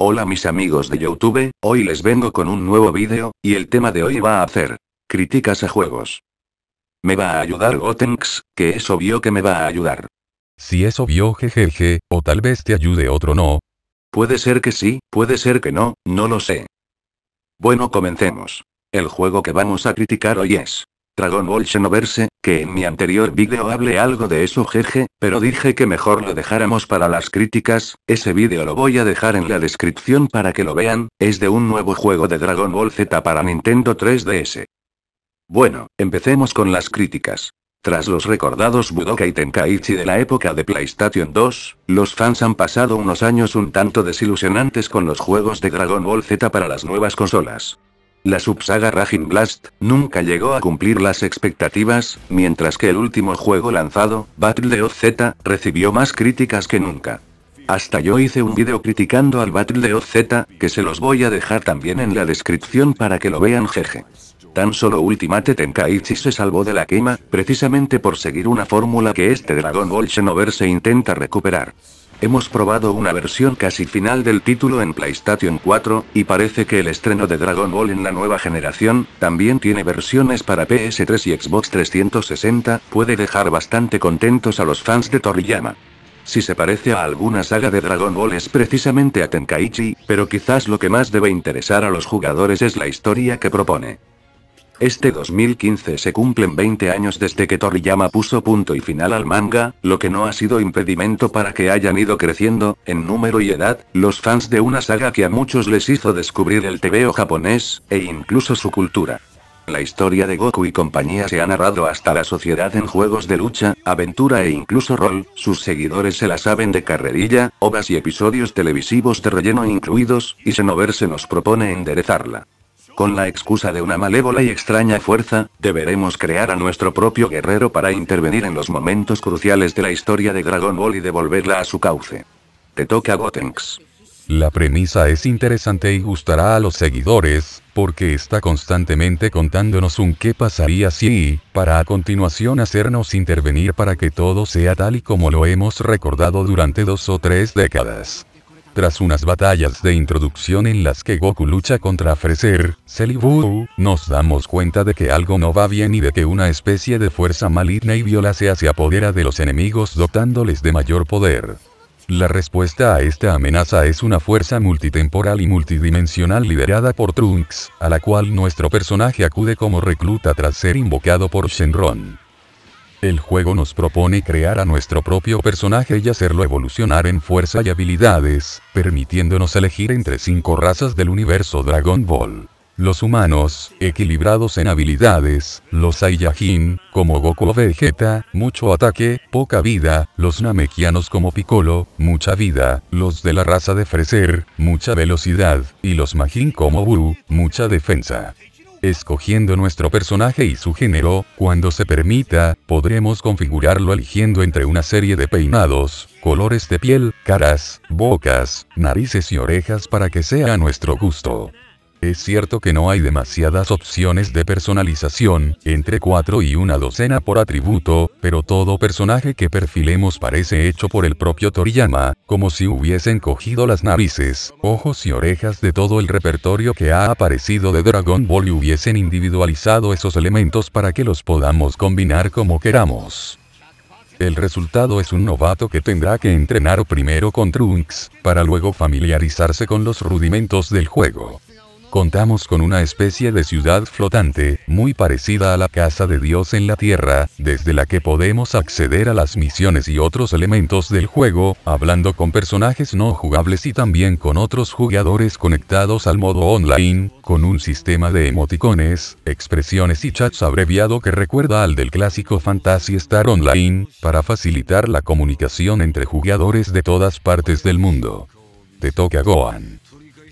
Hola mis amigos de Youtube, hoy les vengo con un nuevo vídeo, y el tema de hoy va a hacer críticas a juegos. Me va a ayudar Gotenks, que es obvio que me va a ayudar. Si es obvio jejeje, o tal vez te ayude otro no. Puede ser que sí, puede ser que no, no lo sé. Bueno comencemos. El juego que vamos a criticar hoy es Dragon Ball Xenoverse, que en mi anterior vídeo hablé algo de eso jeje, pero dije que mejor lo dejáramos para las críticas, ese vídeo lo voy a dejar en la descripción para que lo vean, es de un nuevo juego de Dragon Ball Z para Nintendo 3DS. Bueno, empecemos con las críticas. Tras los recordados Budokai Tenkaichi de la época de PlayStation 2, los fans han pasado unos años un tanto desilusionantes con los juegos de Dragon Ball Z para las nuevas consolas. La subsaga Raging Blast nunca llegó a cumplir las expectativas, mientras que el último juego lanzado, Battle of Z, recibió más críticas que nunca. Hasta yo hice un video criticando al Battle of Z, que se los voy a dejar también en la descripción para que lo vean jeje. Tan solo Ultimate Tenkaichi se salvó de la quema, precisamente por seguir una fórmula que este Dragon Ball Xenoverse intenta recuperar. Hemos probado una versión casi final del título en PlayStation 4, y parece que el estreno de Dragon Ball en la nueva generación, también tiene versiones para PS3 y Xbox 360, puede dejar bastante contentos a los fans de Toriyama. Si se parece a alguna saga de Dragon Ball es precisamente a Tenkaichi, pero quizás lo que más debe interesar a los jugadores es la historia que propone. Este 2015 se cumplen 20 años desde que Toriyama puso punto y final al manga, lo que no ha sido impedimento para que hayan ido creciendo, en número y edad, los fans de una saga que a muchos les hizo descubrir el tebeo japonés, e incluso su cultura. La historia de Goku y compañía se ha narrado hasta la sociedad en juegos de lucha, aventura e incluso rol, sus seguidores se la saben de carrerilla, obras y episodios televisivos de relleno incluidos, y se nos propone enderezarla. Con la excusa de una malévola y extraña fuerza, deberemos crear a nuestro propio guerrero para intervenir en los momentos cruciales de la historia de Dragon Ball y devolverla a su cauce. Te toca Gotenks. La premisa es interesante y gustará a los seguidores, porque está constantemente contándonos un qué pasaría si, para a continuación hacernos intervenir para que todo sea tal y como lo hemos recordado durante dos o tres décadas. Tras unas batallas de introducción en las que Goku lucha contra Freezer, Cell nos damos cuenta de que algo no va bien y de que una especie de fuerza maligna y violacea se apodera de los enemigos dotándoles de mayor poder. La respuesta a esta amenaza es una fuerza multitemporal y multidimensional liderada por Trunks, a la cual nuestro personaje acude como recluta tras ser invocado por Shenron. El juego nos propone crear a nuestro propio personaje y hacerlo evolucionar en fuerza y habilidades, permitiéndonos elegir entre cinco razas del universo Dragon Ball. Los humanos, equilibrados en habilidades, los Saiyajin, como Goku o Vegeta, mucho ataque, poca vida, los Namekianos como Piccolo, mucha vida, los de la raza de Freser, mucha velocidad, y los Majin como Buu, mucha defensa. Escogiendo nuestro personaje y su género, cuando se permita, podremos configurarlo eligiendo entre una serie de peinados, colores de piel, caras, bocas, narices y orejas para que sea a nuestro gusto. Es cierto que no hay demasiadas opciones de personalización, entre 4 y una docena por atributo, pero todo personaje que perfilemos parece hecho por el propio Toriyama, como si hubiesen cogido las narices, ojos y orejas de todo el repertorio que ha aparecido de Dragon Ball y hubiesen individualizado esos elementos para que los podamos combinar como queramos. El resultado es un novato que tendrá que entrenar primero con Trunks, para luego familiarizarse con los rudimentos del juego. Contamos con una especie de ciudad flotante, muy parecida a la casa de Dios en la Tierra, desde la que podemos acceder a las misiones y otros elementos del juego, hablando con personajes no jugables y también con otros jugadores conectados al modo online, con un sistema de emoticones, expresiones y chats abreviado que recuerda al del clásico Fantasy Star Online, para facilitar la comunicación entre jugadores de todas partes del mundo. Te toca Gohan.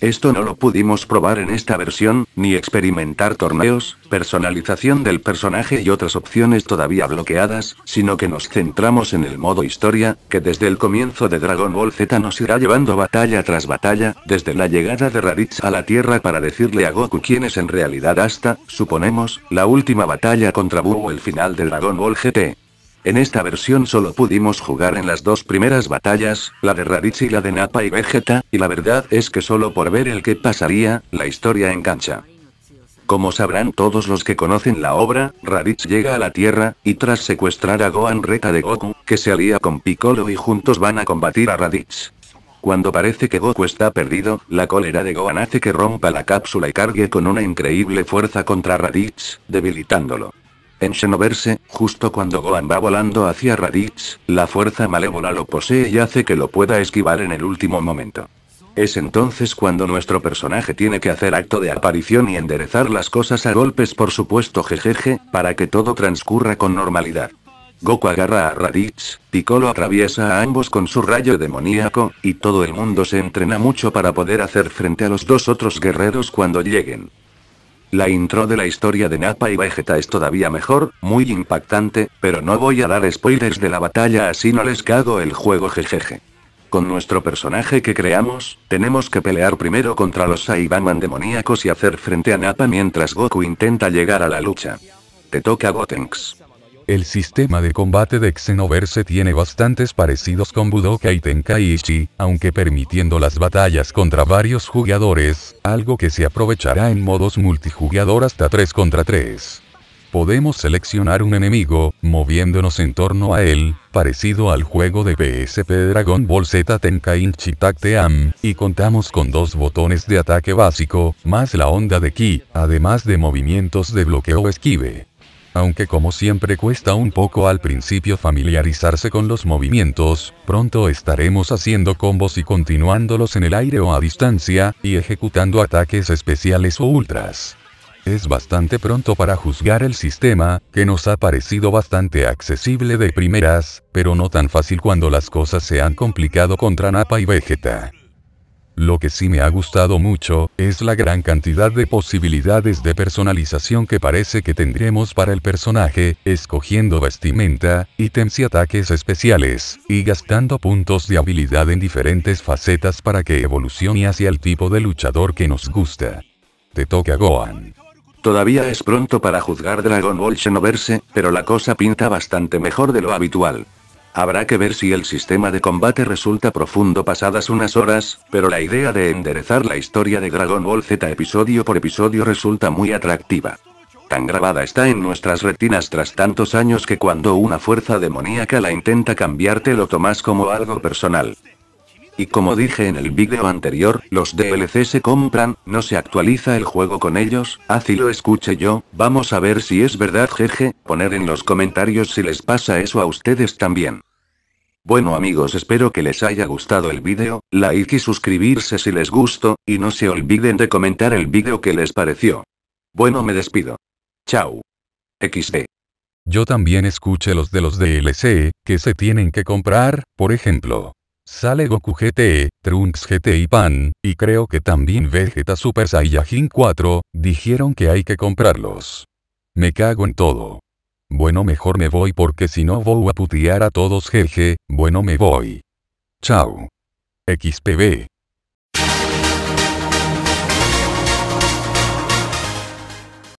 Esto no lo pudimos probar en esta versión, ni experimentar torneos, personalización del personaje y otras opciones todavía bloqueadas, sino que nos centramos en el modo historia, que desde el comienzo de Dragon Ball Z nos irá llevando batalla tras batalla, desde la llegada de Raditz a la Tierra para decirle a Goku quién es en realidad hasta, suponemos, la última batalla contra Buu o el final de Dragon Ball GT. En esta versión solo pudimos jugar en las dos primeras batallas, la de Raditz y la de Nappa y Vegeta, y la verdad es que solo por ver el que pasaría, la historia engancha. Como sabrán todos los que conocen la obra, Raditz llega a la Tierra, y tras secuestrar a Gohan reta de Goku, que se alía con Piccolo y juntos van a combatir a Raditz. Cuando parece que Goku está perdido, la cólera de Gohan hace que rompa la cápsula y cargue con una increíble fuerza contra Raditz, debilitándolo. En Xenoverse, justo cuando Gohan va volando hacia Raditz, la fuerza malévola lo posee y hace que lo pueda esquivar en el último momento. Es entonces cuando nuestro personaje tiene que hacer acto de aparición y enderezar las cosas a golpes por supuesto jejeje, para que todo transcurra con normalidad. Goku agarra a Raditz, Piccolo atraviesa a ambos con su rayo demoníaco, y todo el mundo se entrena mucho para poder hacer frente a los dos otros guerreros cuando lleguen. La intro de la historia de Nappa y Vegeta es todavía mejor, muy impactante, pero no voy a dar spoilers de la batalla así no les cago el juego jejeje. Con nuestro personaje que creamos, tenemos que pelear primero contra los Saibaman demoníacos y hacer frente a Nappa mientras Goku intenta llegar a la lucha. Te toca Gotenks. El sistema de combate de Xenoverse tiene bastantes parecidos con Budokai y Tenkaichi, aunque permitiendo las batallas contra varios jugadores, algo que se aprovechará en modos multijugador hasta 3 contra 3. Podemos seleccionar un enemigo, moviéndonos en torno a él, parecido al juego de PSP Dragon Ball Z Tenkaichi Tag Team, y contamos con dos botones de ataque básico, más la onda de ki, además de movimientos de bloqueo esquive aunque como siempre cuesta un poco al principio familiarizarse con los movimientos, pronto estaremos haciendo combos y continuándolos en el aire o a distancia, y ejecutando ataques especiales o ultras. Es bastante pronto para juzgar el sistema, que nos ha parecido bastante accesible de primeras, pero no tan fácil cuando las cosas se han complicado contra Napa y Vegeta. Lo que sí me ha gustado mucho, es la gran cantidad de posibilidades de personalización que parece que tendremos para el personaje, escogiendo vestimenta, ítems y ataques especiales, y gastando puntos de habilidad en diferentes facetas para que evolucione hacia el tipo de luchador que nos gusta. Te toca Gohan. Todavía es pronto para juzgar Dragon Ball Xenoverse, pero la cosa pinta bastante mejor de lo habitual. Habrá que ver si el sistema de combate resulta profundo pasadas unas horas, pero la idea de enderezar la historia de Dragon Ball Z episodio por episodio resulta muy atractiva. Tan grabada está en nuestras retinas tras tantos años que cuando una fuerza demoníaca la intenta cambiarte lo tomas como algo personal. Y como dije en el vídeo anterior, los DLC se compran, no se actualiza el juego con ellos, así lo escuché yo, vamos a ver si es verdad jeje, poner en los comentarios si les pasa eso a ustedes también. Bueno amigos espero que les haya gustado el vídeo, like y suscribirse si les gustó, y no se olviden de comentar el vídeo que les pareció. Bueno me despido. Chao. XD. Yo también escuché los de los DLC, que se tienen que comprar, por ejemplo. Sale Goku GT, e, Trunks GT e y Pan, y creo que también Vegeta Super Saiyajin 4, dijeron que hay que comprarlos. Me cago en todo. Bueno mejor me voy porque si no voy a putear a todos jeje, bueno me voy. Chao. XPB.